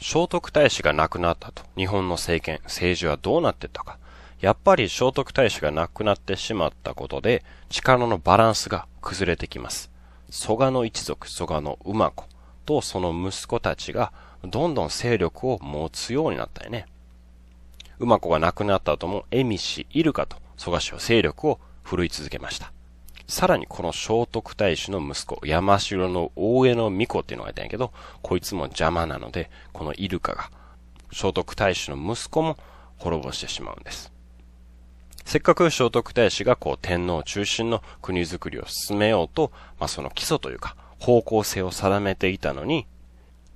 聖徳太子が亡くなったと、日本の政権、政治はどうなってったか。やっぱり聖徳太子が亡くなってしまったことで、力のバランスが崩れてきます。蘇我の一族、蘇我の馬子とその息子たちが、どんどん勢力を持つようになったよね。馬子が亡くなった後も、恵美氏、イルカと蘇我氏は勢力を振るい続けました。さらにこの聖徳太子の息子、山城の大江の巫女っていうのがいたんやけど、こいつも邪魔なので、このイルカが、聖徳太子の息子も滅ぼしてしまうんです。せっかく聖徳太子がこう天皇中心の国づくりを進めようと、まあ、その基礎というか方向性を定めていたのに、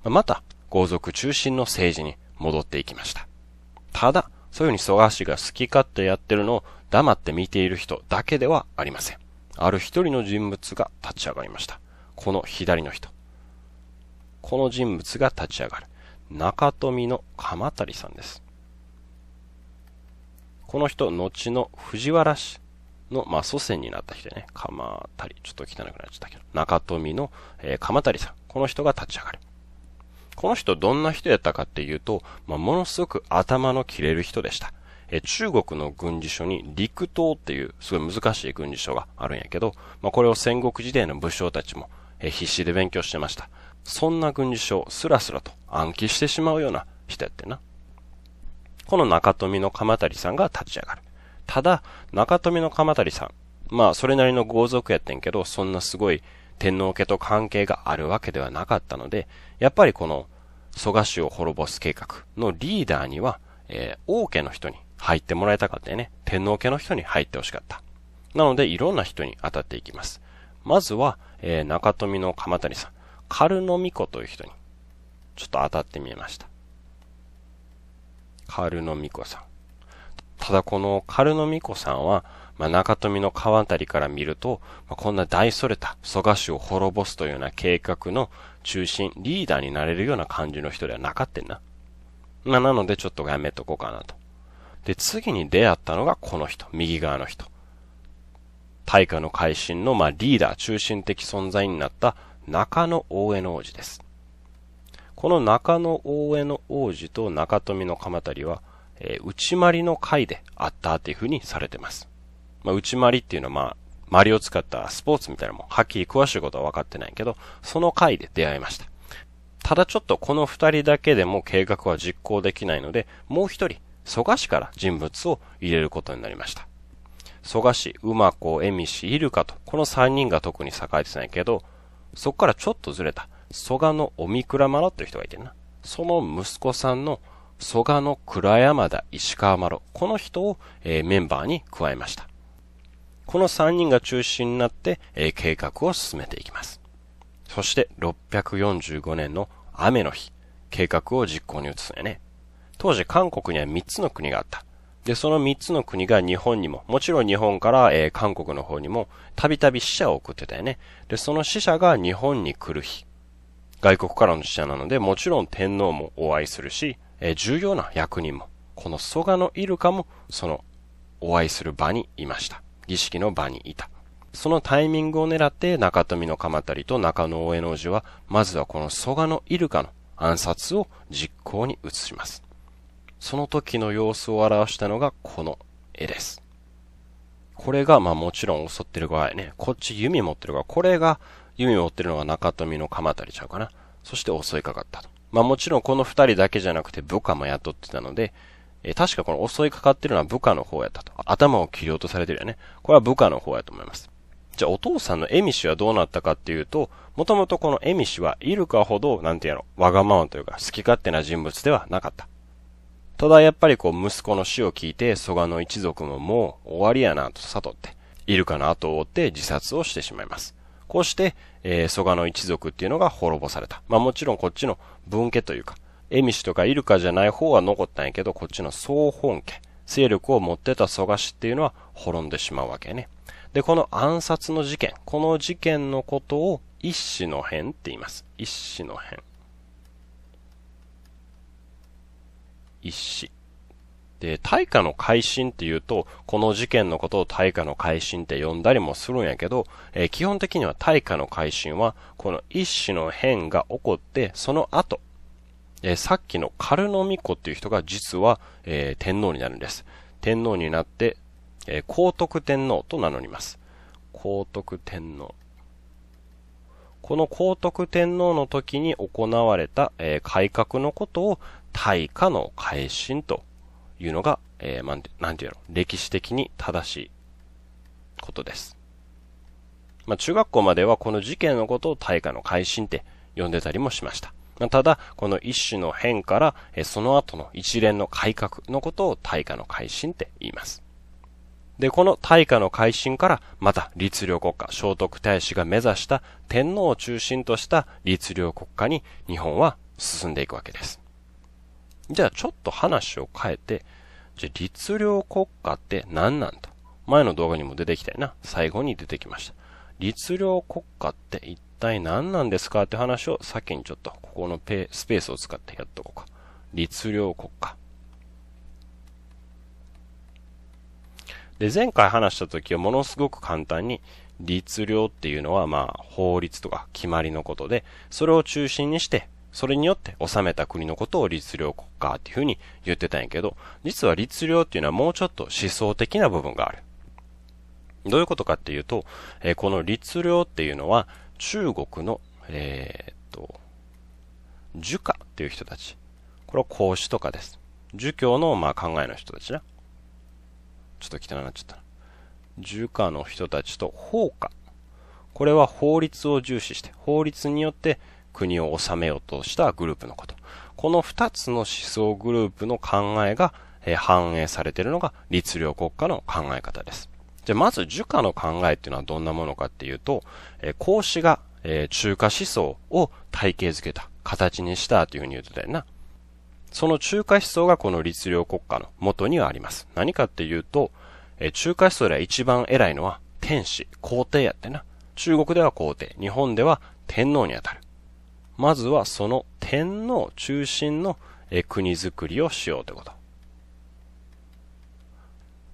また豪族中心の政治に戻っていきました。ただ、そういうふうに蘇我氏が好き勝手やってるのを黙って見ている人だけではありません。ある一人の人物が立ち上がりました。この左の人。この人物が立ち上がる。中富の鎌足さんです。この人、後の藤原氏の、まあ、祖先になった人でね、鎌足、ちょっと汚くなっちゃったけど、中富の、えー、鎌足さん。この人が立ち上がる。この人どんな人やったかっていうと、まあ、ものすごく頭の切れる人でした。え中国の軍事書に陸東っていうすごい難しい軍事書があるんやけど、まあ、これを戦国時代の武将たちも、え必死で勉強してました。そんな軍事書をスラスラと暗記してしまうような人やってな。この中富の鎌足さんが立ち上がる。ただ、中富の鎌足さん、まあそれなりの豪族やってんけど、そんなすごい天皇家と関係があるわけではなかったので、やっぱりこの蘇我氏を滅ぼす計画のリーダーには、えー、王家の人に入ってもらいたかったよね。天皇家の人に入ってほしかった。なので、いろんな人に当たっていきます。まずは、えー、中富の鎌谷さん、カルノミコという人に、ちょっと当たってみました。カルノミコさん。ただこのカルノミコさんは、まあ、中富の川辺りから見ると、まあ、こんな大それた蘇我氏を滅ぼすというような計画の中心、リーダーになれるような感じの人ではなかったんな。まあ、なのでちょっとやめとこうかなと。で、次に出会ったのがこの人、右側の人。大化の改新の、まあ、リーダー、中心的存在になった中野大江の王子です。この中野大江の王子と中富の鎌足は、えー、内まりの会であったっていう風にされてます。まあ、内まりっていうのは、まあ、マリを使ったスポーツみたいなもん、はっきり詳しいことは分かってないけど、その回で出会いました。ただちょっとこの二人だけでも計画は実行できないので、もう一人、蘇我氏から人物を入れることになりました。蘇我氏、馬子、恵美氏、イルカと、この三人が特に栄えてないけど、そこからちょっとずれた、蘇我のおみくらまろっていう人がいてな。その息子さんの蘇我の倉山田石川まろ、この人を、えー、メンバーに加えました。この三人が中心になって、えー、計画を進めていきます。そして、645年の雨の日、計画を実行に移すんやね。当時韓国には3つの国があった。で、その3つの国が日本にも、もちろん日本から、えー、韓国の方にも、たびたび死者を送ってたよね。で、その死者が日本に来る日。外国からの死者なので、もちろん天皇もお会いするし、えー、重要な役人も、この蘇我のイルカも、その、お会いする場にいました。儀式の場にいた。そのタイミングを狙って中富の鎌足と中野大江の寺は、まずはこの蘇我のイルカの暗殺を実行に移します。その時の様子を表したのがこの絵です。これが、まあもちろん襲ってる場合ね、こっち弓持ってるから、これが弓持ってるのが中富の鎌足りちゃうかな。そして襲いかかったと。まあもちろんこの二人だけじゃなくて部下も雇ってたので、え確かこの襲いかかってるのは部下の方やったと。頭を切り落とされてるよね。これは部下の方やと思います。じゃあお父さんのエミシはどうなったかっていうと、もともとこのエミシはイルカほど、なんてろうわがままというか好き勝手な人物ではなかった。ただやっぱりこう息子の死を聞いて蘇我の一族ももう終わりやなと悟って、イルカの後を追って自殺をしてしまいます。こうして、えー、蘇我の一族っていうのが滅ぼされた。まあもちろんこっちの分家というか、エミシとかイルカじゃない方は残ったんやけど、こっちの総本家、勢力を持ってた蘇我氏っていうのは滅んでしまうわけね。で、この暗殺の事件、この事件のことを一子の変って言います。一子の変。一死。で、大化の改新って言うと、この事件のことを大化の改新って呼んだりもするんやけど、えー、基本的には大化の改新は、この一種の変が起こって、その後、えー、さっきのカルノミコっていう人が実は、えー、天皇になるんです。天皇になって、え皇徳天皇と名乗ります。皇徳天皇。この皇徳天皇の時に行われた、え改革のことを対価の改新というのが、えー、んなんていうの、歴史的に正しいことです。まあ、中学校まではこの事件のことを対価の改新って呼んでたりもしました。ただ、この一種の変から、その後の一連の改革のことを対価の改新って言います。で、この大化の改新から、また律令国家、聖徳太子が目指した天皇を中心とした律令国家に日本は進んでいくわけです。じゃあちょっと話を変えて、じゃあ律令国家って何なんと。前の動画にも出てきたよな。最後に出てきました。律令国家って一体何なんですかって話を先にちょっとここのペスペースを使ってやっとこうか。律令国家。で、前回話した時はものすごく簡単に、律令っていうのはまあ法律とか決まりのことで、それを中心にしてそれによって治めた国のことを律令国家っていうふうに言ってたんやけど、実は律令っていうのはもうちょっと思想的な部分がある。どういうことかっていうと、えー、この律令っていうのは中国の、えー、っと、儒家っていう人たち。これは孔子とかです。儒教のまあ考えの人たちな。ちょっと汚くなっちゃった儒家の人たちと法家。これは法律を重視して、法律によって国を治めようとしたグループのこと。この二つの思想グループの考えが、え反映されているのが律令国家の考え方です。じゃ、まず儒家の考えっていうのはどんなものかっていうと、え孔子が、え中華思想を体系づけた、形にしたというふうに言うとだよな。その中華思想がこの律令国家の元にはあります。何かっていうと、え中華思想では一番偉いのは天使、皇帝やってな。中国では皇帝、日本では天皇にあたる。まずはその天皇中心の国づくりをしようってこと。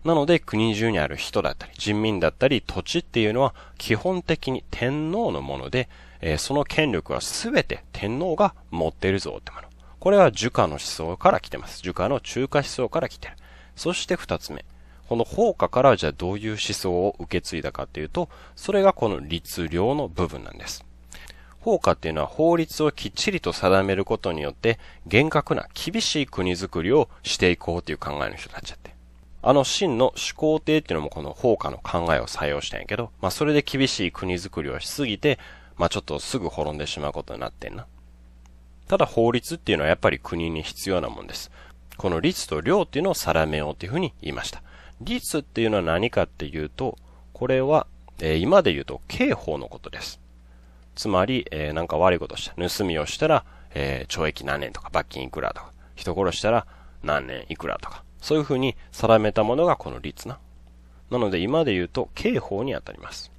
なので国中にある人だったり人民だったり土地っていうのは基本的に天皇のもので、えその権力は全て天皇が持ってるぞってもの。これは儒家の思想から来てます。儒家の中華思想から来てる。そして二つ目。この放火からじゃあどういう思想を受け継いだかっていうと、それがこの律令の部分なんです。法下っていうのは法律をきっちりと定めることによって、厳格な厳しい国づくりをしていこうという考えの人になっちゃって。あの真の始皇帝っていうのもこの法下の考えを採用したんやけど、まあそれで厳しい国づくりをしすぎて、まあちょっとすぐ滅んでしまうことになってんな。ただ法律っていうのはやっぱり国に必要なもんです。この律と量っていうのを定めようっていうふうに言いました。律っていうのは何かっていうと、これは、えー、今で言うと刑法のことです。つまり、えー、なんか悪いことした、盗みをしたら、えー、懲役何年とか、罰金いくらとか、人殺したら何年いくらとか、そういうふうに定めたものがこの律な。なので今で言うと刑法にあたります。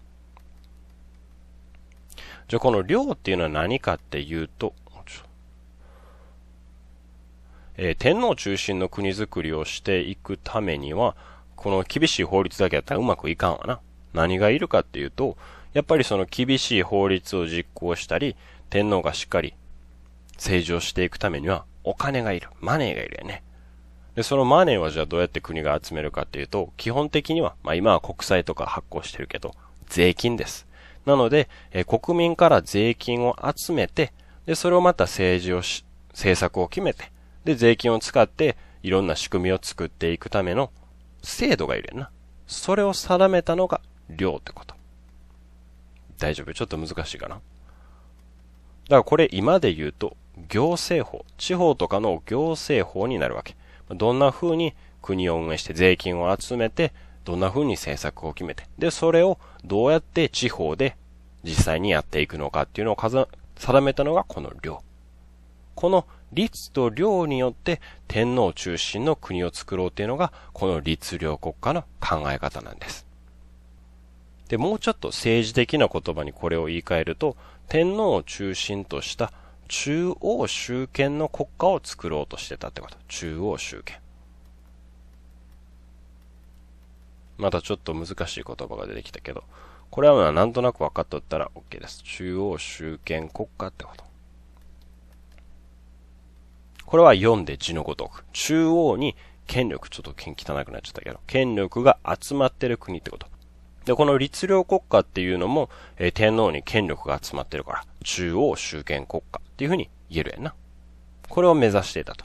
じゃあこの量っていうのは何かっていうと、えー、天皇中心の国づくりをしていくためには、この厳しい法律だけやったらうまくいかんわな。何がいるかっていうと、やっぱりその厳しい法律を実行したり、天皇がしっかり政治をしていくためには、お金がいる。マネーがいるよね。で、そのマネーはじゃあどうやって国が集めるかっていうと、基本的には、まあ今は国債とか発行してるけど、税金です。なので、え国民から税金を集めて、で、それをまた政治をし、政策を決めて、で、税金を使って、いろんな仕組みを作っていくための制度がいるよな。それを定めたのが、量ってこと。大丈夫ちょっと難しいかな。だからこれ今で言うと、行政法、地方とかの行政法になるわけ。どんな風に国を運営して税金を集めて、どんな風に政策を決めて、で、それをどうやって地方で実際にやっていくのかっていうのを定めたのがこの領。この律と領によって天皇中心の国を作ろうっていうのが、この律領国家の考え方なんです。で、もうちょっと政治的な言葉にこれを言い換えると、天皇を中心とした中央集権の国家を作ろうとしてたってこと。中央集権。またちょっと難しい言葉が出てきたけど、これはなんとなく分かっとったら OK です。中央集権国家ってこと。これは読んで字のごとく。中央に権力、ちょっと汚くなっちゃったけど、権力が集まってる国ってこと。で、この律令国家っていうのも、えー、天皇に権力が集まってるから、中央集権国家っていうふうに言えるやんな。これを目指していたと。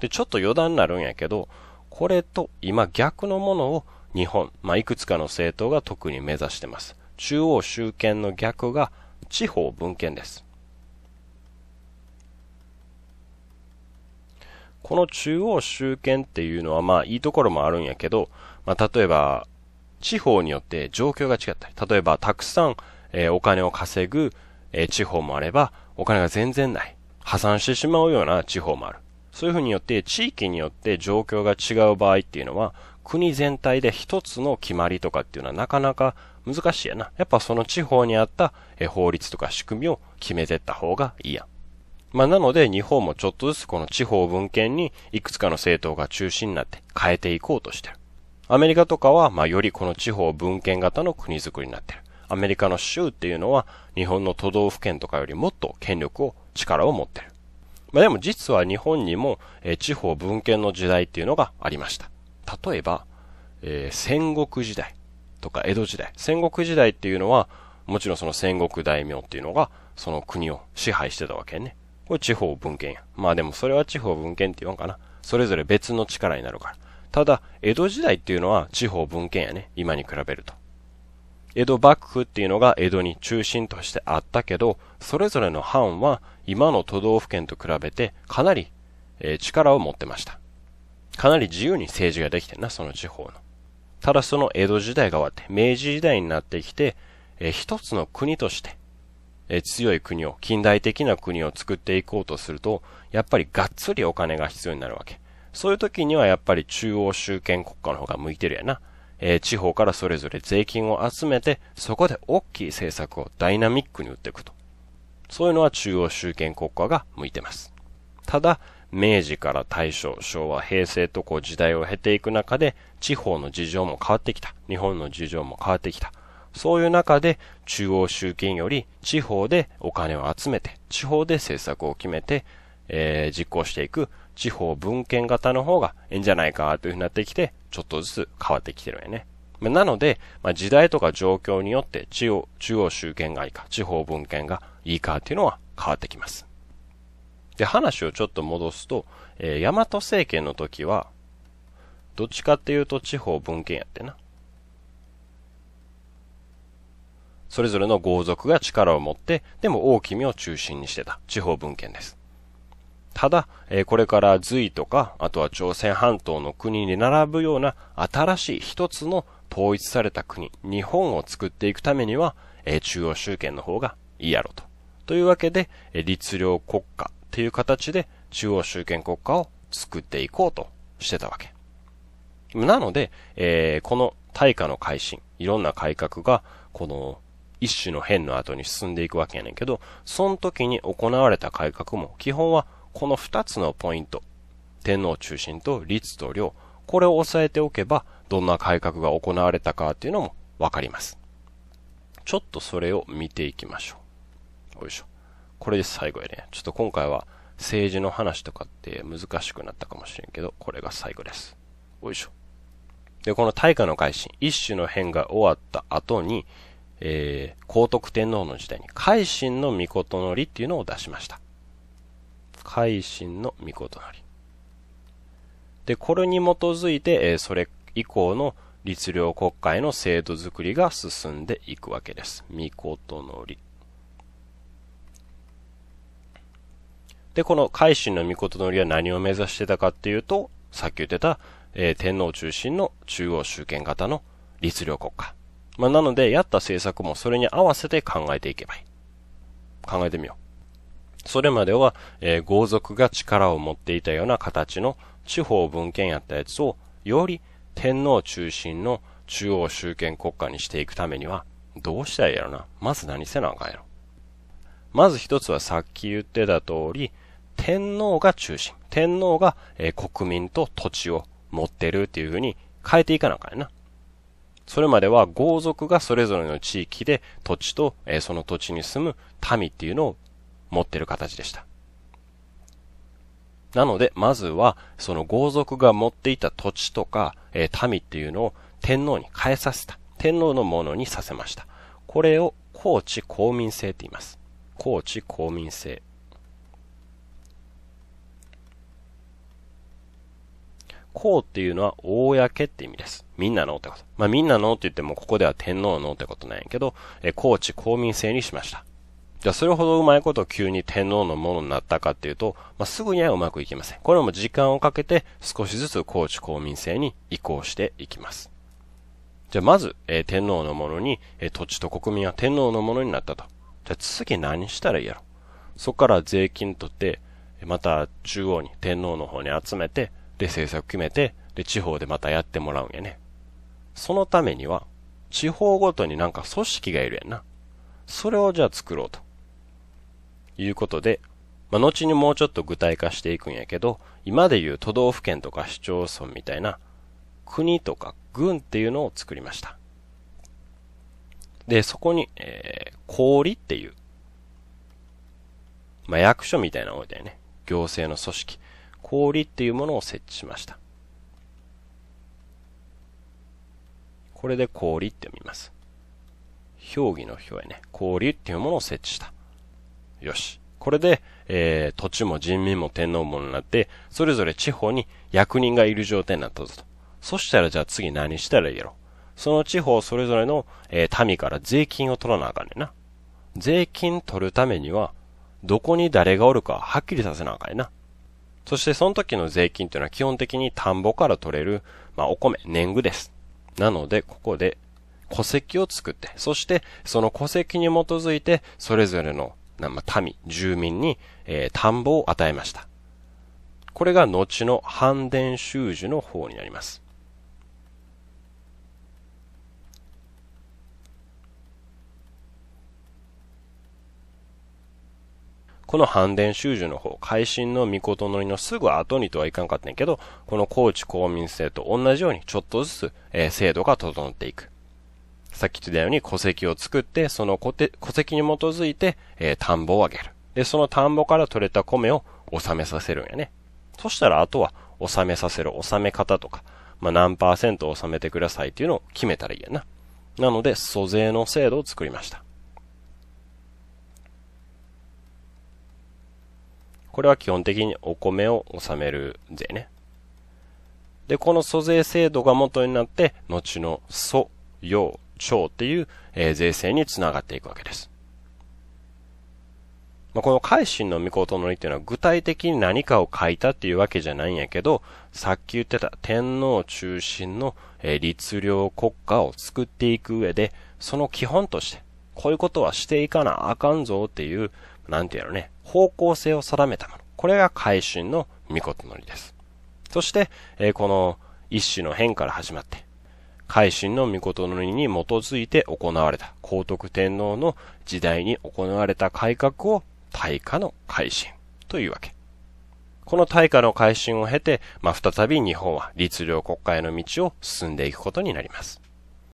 で、ちょっと余談になるんやけど、これと今逆のものを日本、まあ、いくつかの政党が特に目指してます。中央集権の逆が地方分権です。この中央集権っていうのはまあいいところもあるんやけど、まあ、例えば地方によって状況が違ったり、例えばたくさん、えー、お金を稼ぐ、えー、地方もあれば、お金が全然ない、破産してしまうような地方もある。そういうふうによって地域によって状況が違う場合っていうのは、国全体で一つの決まりとかっていうのはなかなか難しいやな。やっぱその地方にあった、えー、法律とか仕組みを決めてった方がいいやまあ、なので日本もちょっとずつこの地方文献にいくつかの政党が中心になって変えていこうとしてる。アメリカとかは、まあ、よりこの地方文献型の国づくりになってる。アメリカの州っていうのは、日本の都道府県とかよりもっと権力を、力を持ってる。まあ、でも実は日本にも、えー、地方文献の時代っていうのがありました。例えば、えー、戦国時代とか江戸時代。戦国時代っていうのは、もちろんその戦国大名っていうのが、その国を支配してたわけね。これ地方文献や。まあでもそれは地方文献って言わんかな。それぞれ別の力になるから。ただ、江戸時代っていうのは地方文献やね、今に比べると。江戸幕府っていうのが江戸に中心としてあったけど、それぞれの藩は今の都道府県と比べてかなり、えー、力を持ってました。かなり自由に政治ができてんな、その地方の。ただその江戸時代が終わって、明治時代になってきて、えー、一つの国として、えー、強い国を、近代的な国を作っていこうとすると、やっぱりがっつりお金が必要になるわけ。そういう時にはやっぱり中央集権国家の方が向いてるやな。えー、地方からそれぞれ税金を集めて、そこで大きい政策をダイナミックに打っていくと。そういうのは中央集権国家が向いてます。ただ、明治から大正、昭和、平成とこう時代を経ていく中で、地方の事情も変わってきた。日本の事情も変わってきた。そういう中で、中央集権より地方でお金を集めて、地方で政策を決めて、えー、実行していく地方文献型の方がいいんじゃないかというふうになってきて、ちょっとずつ変わってきてるんやね。なので、まあ、時代とか状況によって中央、中央集権がいいか、地方文献がいいかっていうのは変わってきます。で、話をちょっと戻すと、えー、大和政権の時は、どっちかっていうと地方文献やってな。それぞれの豪族が力を持って、でも大君を中心にしてた地方文献です。ただ、えこれから隋とか、あとは朝鮮半島の国に並ぶような新しい一つの統一された国、日本を作っていくためには、え中央集権の方がいいやろと。というわけで、え律令国家っていう形で中央集権国家を作っていこうとしてたわけ。なので、えー、この大化の改新、いろんな改革が、この一種の変の後に進んでいくわけやねんけど、その時に行われた改革も基本はこの2つのポイント、天皇中心と律と領、これを押さえておけば、どんな改革が行われたかっていうのもわかります。ちょっとそれを見ていきましょう。よいしょ。これで最後やね。ちょっと今回は政治の話とかって難しくなったかもしれんけど、これが最後です。よいしょ。で、この大化の改新、一種の変が終わった後に、えー、皇徳天皇の時代に改新の御事のりっていうのを出しました。改心の御事なり。で、これに基づいて、えそれ以降の律令国会の制度づくりが進んでいくわけです。御事のり。で、この改心の御事のりは何を目指してたかっていうと、さっき言ってた、えー、天皇中心の中央集権型の律令国家。まあ、なので、やった政策もそれに合わせて考えていけばいい。考えてみよう。それまでは、えー、豪族が力を持っていたような形の地方文献やったやつを、より天皇中心の中央集権国家にしていくためには、どうしたらいいやろな。まず何せなあかんやろ。まず一つはさっき言ってた通り、天皇が中心。天皇が、えー、国民と土地を持ってるっていう風に変えていかなあかんやな。それまでは豪族がそれぞれの地域で土地と、えー、その土地に住む民っていうのを持ってる形でした。なので、まずは、その豪族が持っていた土地とか、えー、民っていうのを天皇に変えさせた。天皇のものにさせました。これを、公地公民制って言います。公地公民制。公っていうのは、公って意味です。みんなのってこと。まあ、みんなのって言っても、ここでは天皇のってことなんやけど、え公地公民制にしました。じゃあそれほどうまいこと急に天皇のものになったかっていうと、まあ、すぐにはうまくいきません。これも時間をかけて少しずつ高知公民制に移行していきます。じゃあまず、えー、天皇のものに、えー、土地と国民は天皇のものになったと。じゃあ次何したらいいやろ。そこから税金取って、また中央に天皇の方に集めて、で政策決めて、で地方でまたやってもらうんやね。そのためには、地方ごとになんか組織がいるやんな。それをじゃあ作ろうと。いうことで、まあ、後にもうちょっと具体化していくんやけど、今でいう都道府県とか市町村みたいな、国とか軍っていうのを作りました。で、そこに、えー、氷っていう、まあ、役所みたいなの置いてね、行政の組織、氷っていうものを設置しました。これで氷って読みます。表記の表へね、氷っていうものを設置した。よし。これで、えー、土地も人民も天皇もになって、それぞれ地方に役人がいる状態になったぞと。そしたらじゃあ次何したらいいやろ。その地方それぞれの、えー、民から税金を取らなあかんねんな。税金取るためには、どこに誰がおるかはっきりさせなあかんねんな。そしてその時の税金というのは基本的に田んぼから取れる、まあお米、年貢です。なので、ここで戸籍を作って、そしてその戸籍に基づいて、それぞれのまあ、民、住民に、えー、田んぼを与えました。これが後の反田修樹の方になります。この反田修樹の方、改心の御事のりのすぐ後にとはいかんかったんやけど、この高知公民制と同じようにちょっとずつ、えー、制度が整っていく。さっき言ったように戸籍を作って、その戸籍に基づいて、えー、田んぼをあげる。で、その田んぼから取れた米を納めさせるんやね。そしたら、あとは、納めさせる、納め方とか、まあ、何パーセント納めてくださいっていうのを決めたらいいやな。なので、租税の制度を作りました。これは基本的にお米を納める税ね。で、この租税制度が元になって、後の租、用、徴っていう、えー、税制につながっていくわけです。まあ、この改心の御事のりっていうのは具体的に何かを書いたっていうわけじゃないんやけど、さっき言ってた天皇中心の、えー、律令国家を作っていく上で、その基本として、こういうことはしていかなあかんぞっていう、なんていうのね、方向性を定めたもの。これが改心の御事のりです。そして、えー、この一種の変から始まって、改心の御事のに基づいて行われた皇徳天皇の時代に行われた改革を大化の改心というわけ。この大化の改心を経て、まあ、再び日本は律令国家への道を進んでいくことになります。